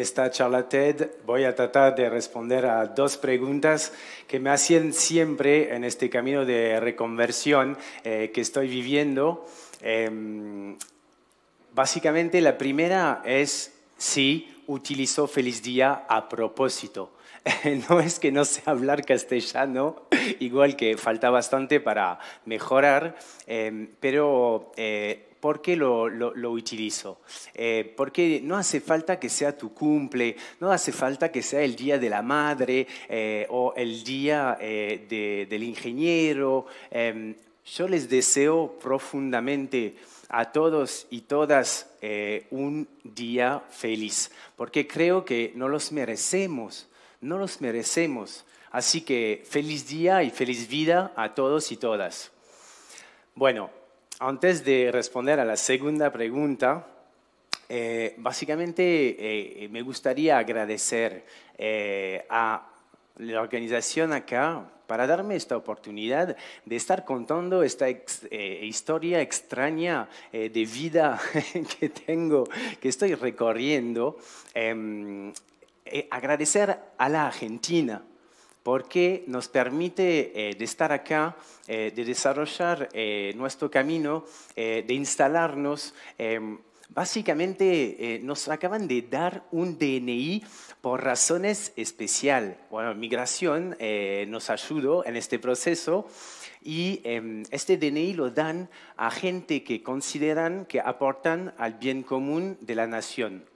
esta charla TED voy a tratar de responder a dos preguntas que me hacen siempre en este camino de reconversión eh, que estoy viviendo. Em, básicamente la primera es si utilizo Feliz Día a propósito. No es que no sé hablar castellano, igual que falta bastante para mejorar, em, pero eh, ¿Por qué lo, lo, utilizo? Eh, porque no hace falta que sea tu cumple, no hace falta que sea el día de la madre eh, o el día eh, del ingeniero. Em, yo les deseo profundamente a todos y todas un día feliz, porque creo que no los merecemos, no los merecemos. Así que feliz día y feliz vida a todos y todas. Bueno, antes de responder a la segunda pregunta, eh, básicamente eh, me gustaría agradecer eh, a la organización acá para darme esta oportunidad de estar contando esta historia extraña de vida que tengo, que estoy recorriendo. Em, agradecer a la Argentina porque nos permite eh, de estar acá, eh, de desarrollar eh, nuestro camino, de instalarnos. Em, básicamente nos acaban de dar un DNI por razones especial. Bueno, migración nos ayudó en este proceso y em, este DNI lo dan a gente que consideran que aportan al bien común de la nación.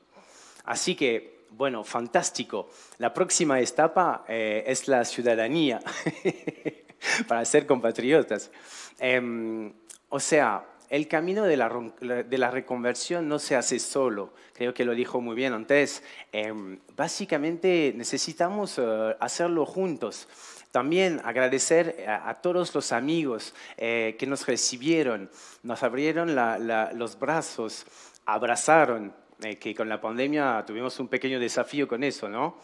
Así que bueno, fantástico. La próxima etapa eh, es la ciudadanía para ser compatriotas. Em, o sea, el camino de la, reconversión no se hace solo. Creo que lo dijo muy bien antes. Em, básicamente necesitamos eh, hacerlo juntos. También agradecer eh, a, todos los amigos que nos recibieron, nos abrieron los brazos, abrazaron, eh, que con la pandemia tuvimos un pequeño desafío con eso, ¿no?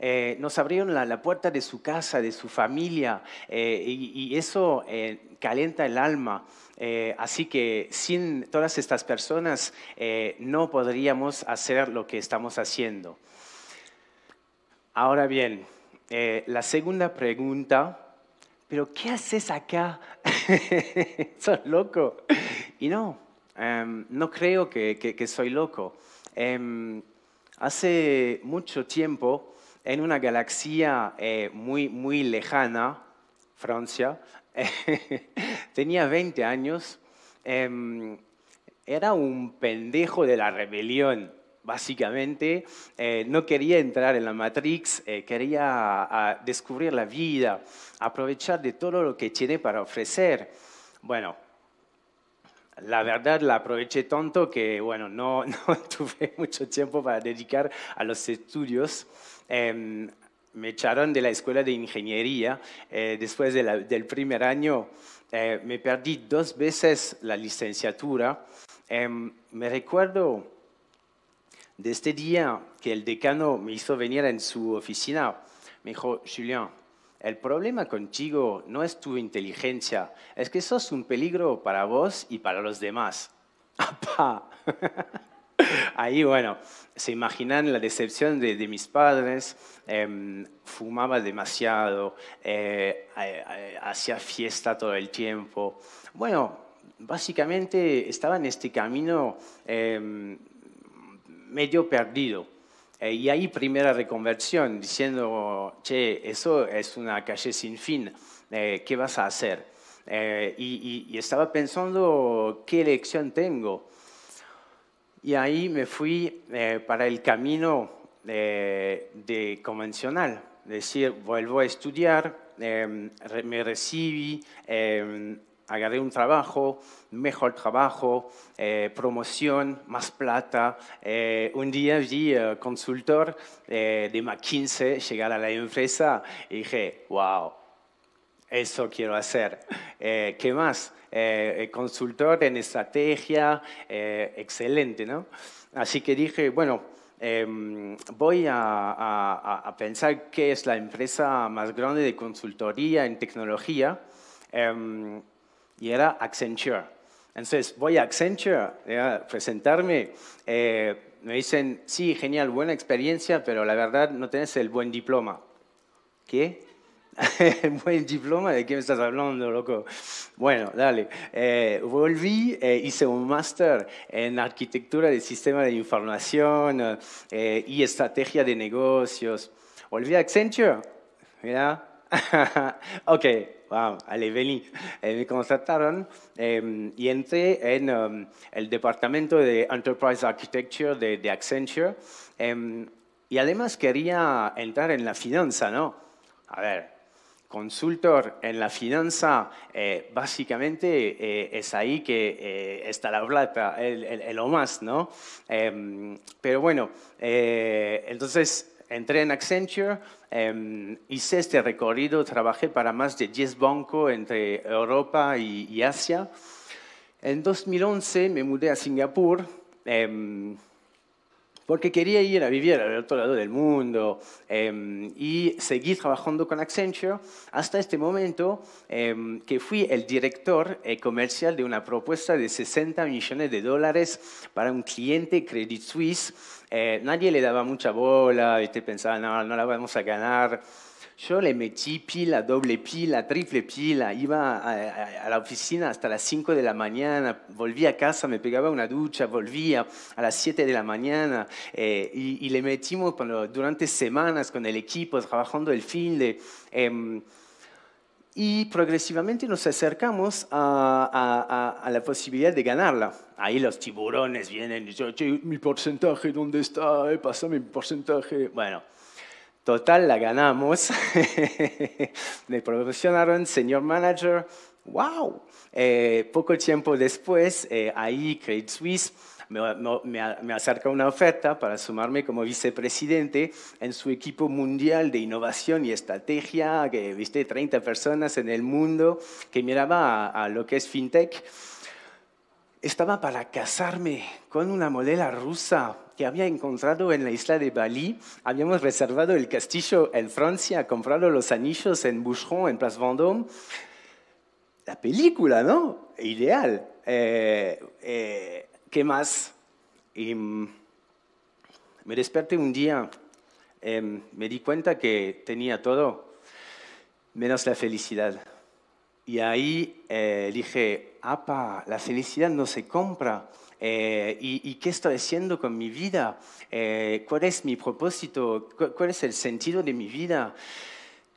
Eh, nos abrieron la, puerta de su casa, de su familia, eh, y, eso calenta el alma. así que sin todas estas personas no podríamos hacer lo que estamos haciendo. Ahora bien, la segunda pregunta, ¿pero qué haces acá? ¿Sos loco? Y no, em, no creo que soy loco. Em, hace mucho tiempo, en una galaxia eh, muy, muy lejana, Francia, tenía 20 años, em, era un pendejo de la rebelión, básicamente. Eh, no quería entrar en la Matrix, eh, quería descubrir la vida, aprovechar de todo lo que tiene para ofrecer. Bueno, la verdad la aproveché tanto que, bueno, no, tuve mucho tiempo para dedicar a los estudios. Em, me echaron de la escuela de ingeniería. Eh, después del primer año eh, me perdí dos veces la licenciatura. Em, me recuerdo de este día que el decano me hizo venir en su oficina. Me dijo, Julián, el problema contigo no es tu inteligencia, es que sos un peligro para vos y para los demás. Ahí, bueno, se imaginan la decepción de, mis padres. Em, fumaba demasiado, eh, hacía fiesta todo el tiempo. Bueno, básicamente estaba en este camino em, medio perdido. Eh, y ahí primera reconversión, diciendo, che, eso es una calle sin fin, eh, ¿qué vas a hacer? Eh, y, estaba pensando, ¿qué elección tengo? Y ahí me fui para el camino de convencional, es decir, vuelvo a estudiar, me recibí agarré un trabajo, mejor trabajo, eh, promoción, más plata. Eh, un día vi eh, consultor de McKinsey llegar a la empresa y dije, wow, eso quiero hacer. ¿Qué más? consultor en estrategia, excelente, ¿no? Así que dije, bueno, em, voy a, pensar qué es la empresa más grande de consultoría en tecnología. Em, y era Accenture. Entonces, voy a Accenture eh, a presentarme. Eh, me dicen, sí, genial, buena experiencia, pero la verdad no tenés el buen diploma. ¿Qué? buen diploma? ¿De qué me estás hablando, loco? Bueno, dale. Eh, volví, hice un máster en arquitectura de sistema de información y estrategia de negocios. Volví a Accenture. Mira, ok, wow, allez, eh, vení. me contrataron em, y entré en em, el departamento de Enterprise Architecture de, Accenture. Em, y además quería entrar en la finanza, ¿no? A ver, consultor en la finanza, eh, básicamente eh, es ahí que está la plata, el, el, más, ¿no? pero bueno, entonces Entré en Accenture, em, hice este recorrido, trabajé para más de 10 bancos entre Europa y, Asia. En 2011 me mudé a Singapur. Em, porque quería ir a vivir al otro lado del mundo em, y seguir trabajando con Accenture hasta este momento em, que fui el director eh, comercial de una propuesta de 60 millones de dólares para un cliente Credit Suisse. Eh, nadie le daba mucha bola, y pensaba, no, no la vamos a ganar. Yo le metí pila, doble pila, triple pila, iba a, la oficina hasta las 5 de la mañana, volvía a casa, me pegaba una ducha, volvía a las 7 de la mañana eh, y, le metimos durante semanas con el equipo trabajando el fin de... Em, y progresivamente nos acercamos a, la posibilidad de ganarla. Ahí los tiburones vienen mi porcentaje, ¿dónde está? Eh, pasa mi porcentaje. Bueno, Total, la ganamos. Me promocionaron señor manager. ¡Wow! Eh, poco tiempo después, eh, ahí Credit Suisse me, me, acerca una oferta para sumarme como vicepresidente en su equipo mundial de innovación y estrategia, que viste 30 personas en el mundo que miraba a, lo que es fintech. Estaba para casarme con una modela rusa que había encontrado en la isla de Bali. Habíamos reservado el castillo en Francia, comprado los anillos en Boucheron, en Place Vendôme. La película, ¿no? Ideal. Eh, eh, ¿Qué más? Mm, me desperté un día, em, me di cuenta que tenía todo menos la felicidad. Y ahí eh, dije, apa, la felicidad no se compra. Eh, y, qué estoy haciendo con mi vida? Eh, ¿Cuál es mi propósito? ¿Cuál es el sentido de mi vida?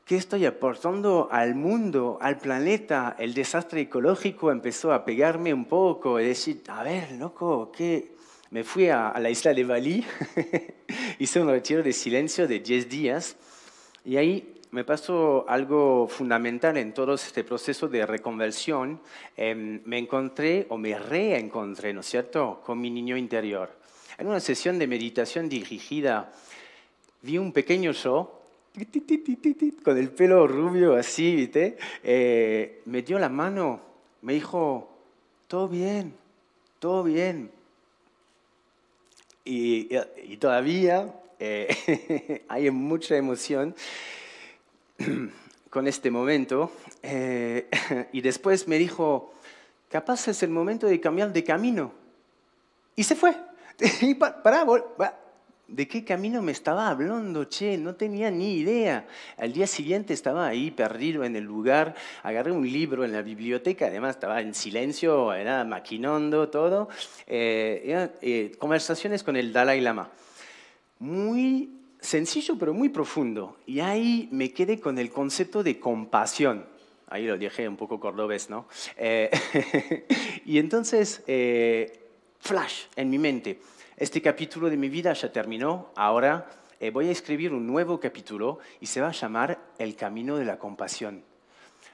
¿Qué estoy aportando al mundo, al planeta? El desastre ecológico empezó a pegarme un poco y decir, a ver, loco, ¿qué? Me fui a, a la isla de Bali, hice un retiro de silencio de 10 días y ahí me pasó algo fundamental en todo este proceso de reconversión. Em, me encontré o me reencontré, ¿no es cierto?, con mi niño interior. En una sesión de meditación dirigida, vi un pequeño yo con el pelo rubio así, ¿viste? Eh, me dio la mano, me dijo, todo bien, todo bien. Y, todavía eh, hay mucha emoción con este momento eh, y después me dijo, capaz es el momento de cambiar de camino. Y se fue. y para, ¿de qué camino me estaba hablando? Che, no tenía ni idea. Al día siguiente estaba ahí perdido en el lugar, agarré un libro en la biblioteca, además estaba en silencio, era maquinando todo. Eh, eh, conversaciones con el Dalai Lama. Muy sencillo pero muy profundo. Y ahí me quedé con el concepto de compasión. Ahí lo dije un poco cordobés, ¿no? Eh, y entonces, eh, flash en mi mente. Este capítulo de mi vida ya terminó, ahora eh, voy a escribir un nuevo capítulo y se va a llamar El Camino de la Compasión.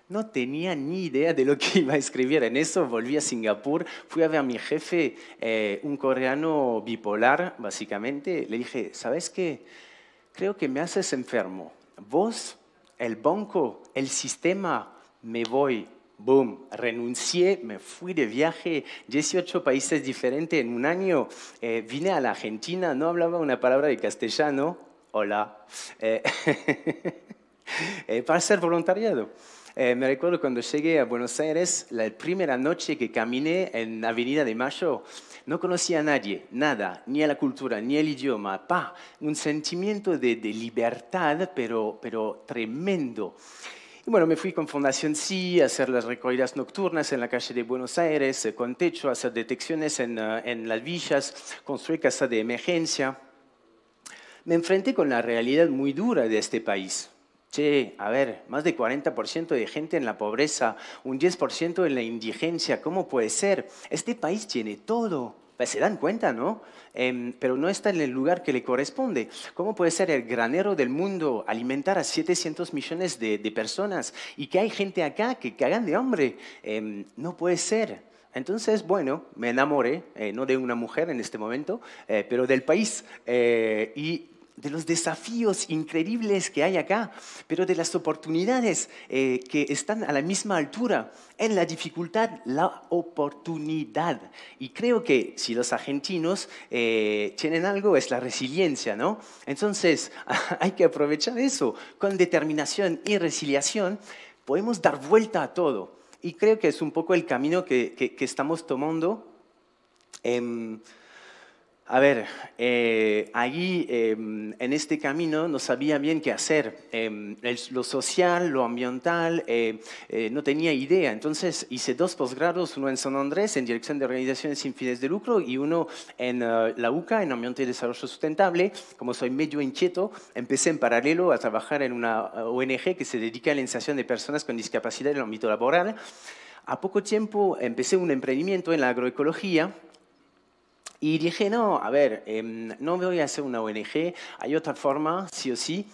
No tenía ni idea de lo que iba a escribir. En eso volví a Singapur, fui a ver a mi jefe, un coreano bipolar, básicamente. Le dije, ¿sabes qué? creo que me haces enfermo. Vos, el banco, el sistema, me voy. Boom, renuncié, me fui de viaje, 18 países diferentes en un año, eh, vine a la Argentina, no hablaba una palabra de castellano, hola, eh, eh, para ser voluntariado. me recuerdo cuando llegué a Buenos Aires, la primera noche que caminé en Avenida de Mayo, no conocía a nadie, nada, ni a la cultura, ni al idioma. Pa, un sentimiento de, libertad, pero, tremendo. Y bueno, me fui con Fundación Sí a hacer las recorridas nocturnas en la calle de Buenos Aires, eh, con techo, a hacer detecciones eh, en, las villas, construir casa de emergencia. Me enfrenté con la realidad muy dura de este país Che, a ver, más de 40% de gente en la pobreza, un 10% en la indigencia, ¿cómo puede ser? Este país tiene todo. Pues, se dan cuenta, ¿no? Em, pero no está en el lugar que le corresponde. ¿Cómo puede ser el granero del mundo alimentar a 700 millones de, personas y que hay gente acá que cagan de hambre? Em, no puede ser. Entonces, bueno, me enamoré, eh, no de una mujer en este momento, eh, pero del país. Eh, y de los desafíos increíbles que hay acá, pero de las oportunidades eh, que están a la misma altura. En la dificultad, la oportunidad. Y creo que si los argentinos eh, tienen algo es la resiliencia, ¿no? Entonces hay que aprovechar eso. Con determinación y resiliación podemos dar vuelta a todo. Y creo que es un poco el camino que, estamos tomando. Em, a ver, eh, allí em, en este camino no sabía bien qué hacer. Em, lo social, lo ambiental, eh, eh, no tenía idea. Entonces hice dos posgrados, uno en San Andrés en Dirección de Organizaciones sin fines de lucro y uno en eh, la UCA en Ambiente y Desarrollo Sustentable. Como soy medio inquieto, empecé en paralelo a trabajar en una ONG que se dedica a la inserción de personas con discapacidad en el ámbito laboral. A poco tiempo empecé un emprendimiento en la agroecología y dije, no, a ver, eh, no voy a hacer una ONG, hay otra forma, sí o sí.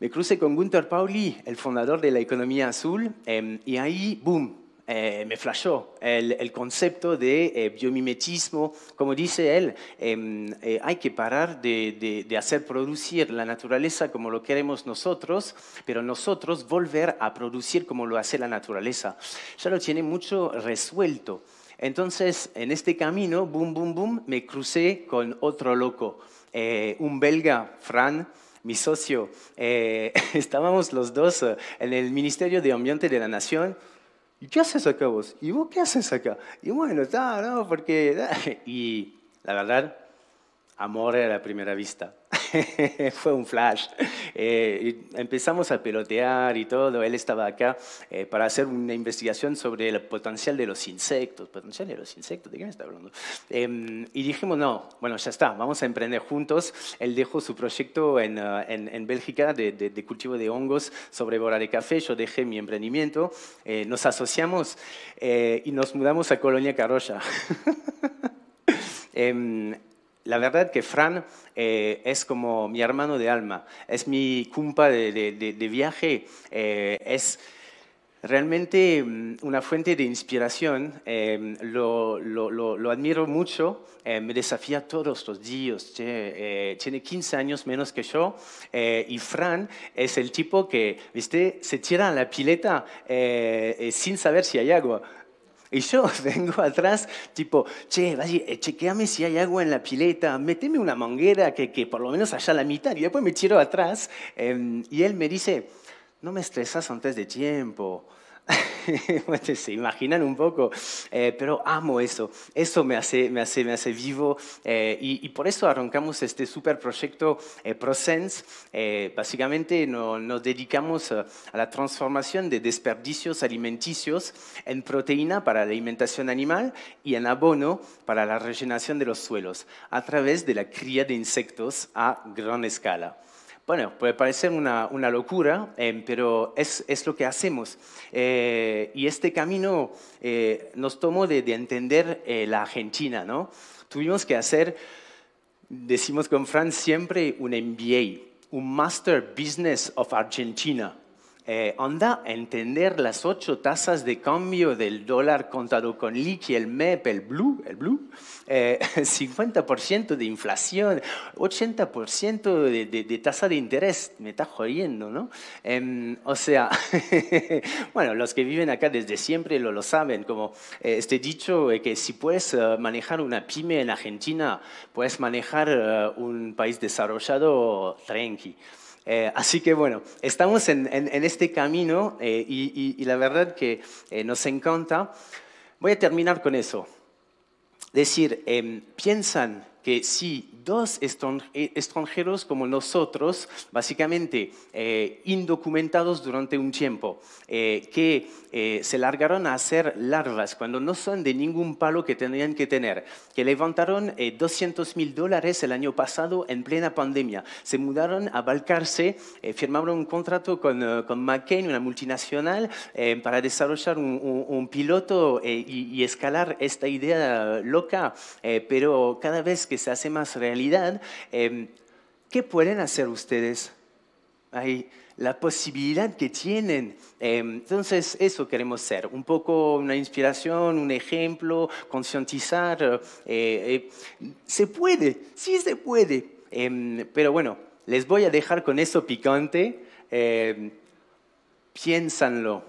Me crucé con Gunther Pauli, el fundador de la economía azul, em, y ahí, boom, eh, me flashó el, concepto de eh, biomimetismo. Como dice él, em, eh, hay que parar de, de, hacer producir la naturaleza como lo queremos nosotros, pero nosotros volver a producir como lo hace la naturaleza. Ya lo tiene mucho resuelto. Entonces, en este camino, boom, boom, boom, me crucé con otro loco, eh, un belga, Fran, mi socio. Eh, estábamos los dos eh, en el Ministerio de Ambiente de la Nación. ¿Y qué haces acá vos? ¿Y vos qué haces acá? Y bueno, está, no, porque... Y la verdad, amor a la primera vista. fue un flash. Eh, empezamos a pelotear y todo. Él estaba acá eh, para hacer una investigación sobre el potencial de los insectos. ¿Potencial de los insectos? ¿De qué me está hablando? Em, y dijimos, no, bueno, ya está, vamos a emprender juntos. Él dejó su proyecto en, eh, en, en Bélgica de, de, cultivo de hongos sobre bora de café. Yo dejé mi emprendimiento. nos asociamos y nos mudamos a Colonia Carolla. Em, la verdad que Fran eh, es como mi hermano de alma, es mi cumpa de, viaje, eh, es realmente mm, una fuente de inspiración, em, lo, admiro mucho, em, me desafía todos los días, eh, tiene 15 años menos que yo y Fran es el tipo que, viste, se tira a la pileta sin saber si hay agua. Y yo vengo atrás, tipo, che, vaya, eh, chequeame si hay agua en la pileta, meteme una manguera que, por lo menos allá la mitad. Y después me tiro atrás em, y él me dice, no me estresas antes de tiempo. se imaginan un poco, eh, pero amo eso, eso me hace, me vivo eh, y, por eso arrancamos este super proyecto eh, ProSense. básicamente nos dedicamos a, a, la transformación de desperdicios alimenticios en proteína para la alimentación animal y en abono para la rellenación de los suelos a través de la cría de insectos a gran escala. Bueno, puede parecer una, una locura, eh, pero es, es, lo que hacemos. Eh, y este camino eh, nos tomó de, entender la Argentina, ¿no? Tuvimos que hacer, decimos con Fran siempre, un MBA, un Master Business of Argentina eh, anda a entender las ocho tasas de cambio del dólar contado con liqui, el MEP, el blue, el blue 50% eh, de inflación, 80% de, tasa de interés, me está jodiendo, ¿no? Em, o sea, bueno, los que viven acá desde siempre lo, lo saben, como eh, este dicho eh, que si puedes manejar una pyme en Argentina, puedes manejar un país desarrollado tranqui. Eh, así que bueno, estamos en, este camino eh, y, la verdad que eh, nos encanta. Voy a terminar con eso. Decir, em, piensan que si dos eh, extranjeros como nosotros, básicamente eh, indocumentados durante un tiempo, eh, que se largaron a hacer larvas cuando no son de ningún palo que tenían que tener, que levantaron 200 mil dólares el año pasado en plena pandemia, se mudaron a Balcarce, firmaron un contrato con, con, McCain, una multinacional, para desarrollar un, piloto y, y, escalar esta idea loca, pero cada vez que que se hace más realidad. Em, ¿Qué pueden hacer ustedes? Hay la posibilidad que tienen. Em, entonces, eso queremos ser, un poco una inspiración, un ejemplo, concientizar. Eh, eh, se puede, sí se puede. Em, pero bueno, les voy a dejar con eso picante. piénsanlo.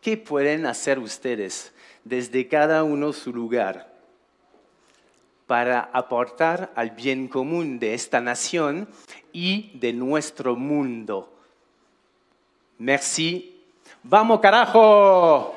¿Qué pueden hacer ustedes desde cada uno su lugar? para aportar al bien común de esta nación y de nuestro mundo. Merci. ¡Vamos, carajo!